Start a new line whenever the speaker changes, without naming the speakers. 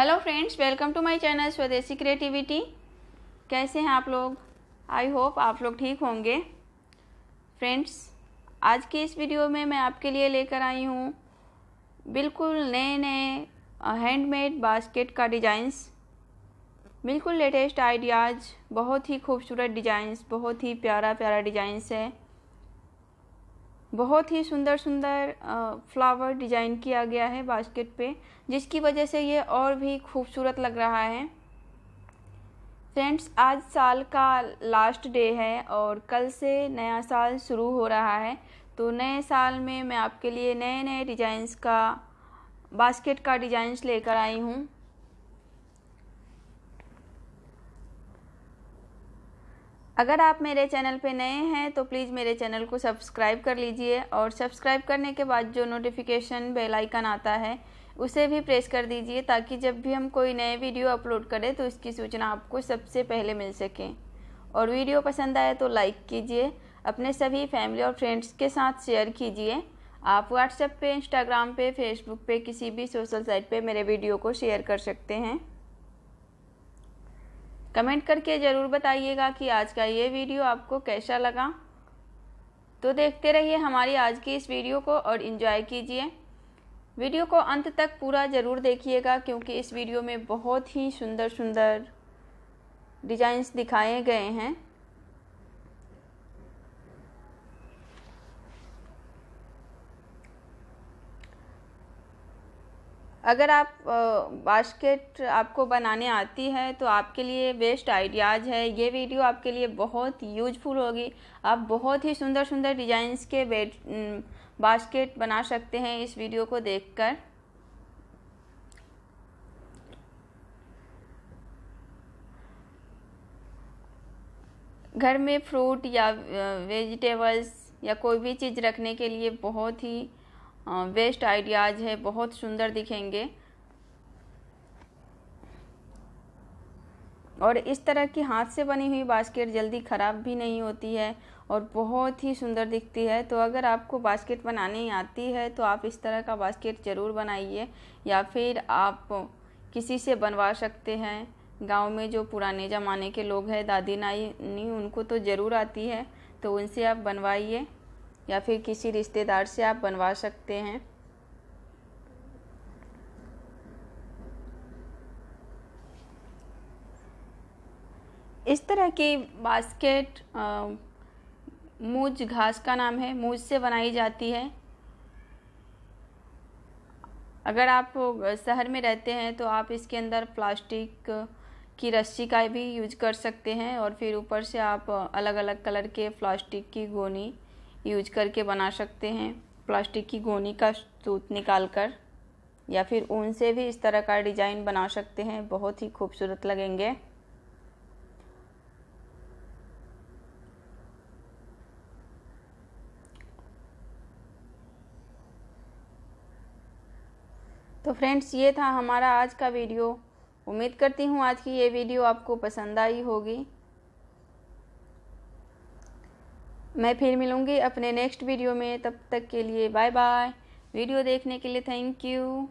hello friends welcome to my channel Swadeshi creativity कैसे हैं आप लोग आई होप आप लोग ठीक होंगे फ्रेंड्स आज की इस वीडियो में मैं आपके लिए लेकर आई हूँ बिल्कुल नए नए हैंडमेड बास्केट का डिज़ाइंस बिल्कुल लेटेस्ट आइडियाज़ बहुत ही खूबसूरत डिज़ाइंस बहुत ही प्यारा प्यारा डिज़ाइंस है बहुत ही सुंदर सुंदर फ्लावर डिजाइन किया गया है बास्केट पे जिसकी वजह से ये और भी खूबसूरत लग रहा है फ्रेंड्स आज साल का लास्ट डे है और कल से नया साल शुरू हो रहा है तो नए साल में मैं आपके लिए नए नए डिजाइंस का बास्केट का डिजाइंस लेकर आई हूँ अगर आप मेरे चैनल पे नए हैं तो प्लीज़ मेरे चैनल को सब्सक्राइब कर लीजिए और सब्सक्राइब करने के बाद जो नोटिफिकेशन बेल आइकन आता है उसे भी प्रेस कर दीजिए ताकि जब भी हम कोई नए वीडियो अपलोड करें तो इसकी सूचना आपको सबसे पहले मिल सके और वीडियो पसंद आए तो लाइक कीजिए अपने सभी फैमिली और फ्रेंड्स के साथ शेयर कीजिए आप व्हाट्सएप पे इंस्टाग्राम पे फेसबुक पे किसी भी सोशल साइट पे मेरे वीडियो को शेयर कर सकते हैं कमेंट करके ज़रूर बताइएगा कि आज का ये वीडियो आपको कैसा लगा तो देखते रहिए हमारी आज की इस वीडियो को और इन्जॉय कीजिए वीडियो को अंत तक पूरा ज़रूर देखिएगा क्योंकि इस वीडियो में बहुत ही सुंदर सुंदर डिज़ाइंस दिखाए गए हैं अगर आप बास्केट आपको बनाने आती है तो आपके लिए बेस्ट आइडियाज़ है ये वीडियो आपके लिए बहुत यूजफुल होगी आप बहुत ही सुंदर सुंदर डिजाइंस के बेट बास्केट बना सकते हैं इस वीडियो को देखकर घर में फ्रूट या वेजिटेबल्स या कोई भी चीज़ रखने के लिए बहुत ही वेस्ट आइडियाज़ है बहुत सुंदर दिखेंगे और इस तरह की हाथ से बनी हुई बास्केट जल्दी ख़राब भी नहीं होती है और बहुत ही सुंदर दिखती है तो अगर आपको बास्केट बनानी आती है तो आप इस तरह का बास्केट ज़रूर बनाइए या फिर आप किसी से बनवा सकते हैं गांव में जो पुराने ज़माने के लोग हैं दादी नाई उनको तो ज़रूर आती है तो उनसे आप बनवाइए या फिर किसी रिश्तेदार से आप बनवा सकते हैं इस तरह की बास्केट मूज घास का नाम है मूज से बनाई जाती है अगर आप शहर में रहते हैं तो आप इसके अंदर प्लास्टिक की रस्सी का भी यूज कर सकते हैं और फिर ऊपर से आप अलग अलग कलर के प्लास्टिक की गोनी यूज करके बना सकते हैं प्लास्टिक की गोनी का सूत निकाल कर या फिर ऊन से भी इस तरह का डिज़ाइन बना सकते हैं बहुत ही खूबसूरत लगेंगे तो फ्रेंड्स ये था हमारा आज का वीडियो उम्मीद करती हूँ आज की ये वीडियो आपको पसंद आई होगी मैं फिर मिलूँगी अपने नेक्स्ट वीडियो में तब तक के लिए बाय बाय वीडियो देखने के लिए थैंक यू